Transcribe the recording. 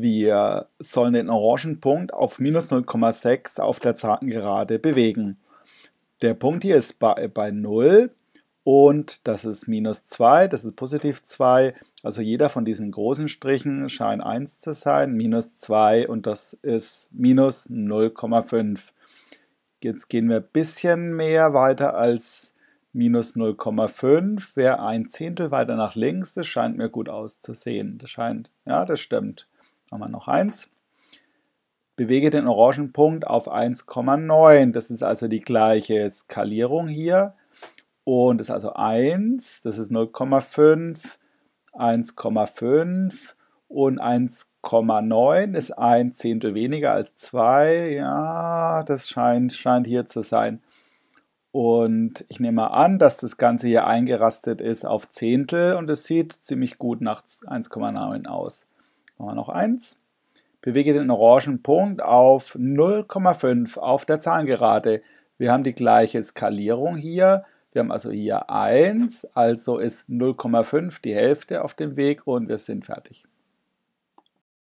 Wir sollen den orangen Punkt auf minus 0,6 auf der zarten Gerade bewegen. Der Punkt hier ist bei, bei 0 und das ist minus 2, das ist positiv 2. Also jeder von diesen großen Strichen scheint 1 zu sein, minus 2 und das ist minus 0,5. Jetzt gehen wir ein bisschen mehr weiter als minus 0,5. Wäre ein Zehntel weiter nach links, das scheint mir gut auszusehen. Das scheint, ja, das stimmt. Machen wir noch eins. Bewege den orangen Punkt auf 1,9. Das ist also die gleiche Skalierung hier. Und das ist also 1, das ist 0,5, 1,5 und 1,9 ist ein Zehntel weniger als 2. Ja, das scheint, scheint hier zu sein. Und ich nehme mal an, dass das Ganze hier eingerastet ist auf Zehntel und es sieht ziemlich gut nach 1,9 aus. Machen wir noch eins. Bewege den orangen Punkt auf 0,5 auf der Zahlengerade. Wir haben die gleiche Skalierung hier. Wir haben also hier 1, also ist 0,5 die Hälfte auf dem Weg und wir sind fertig.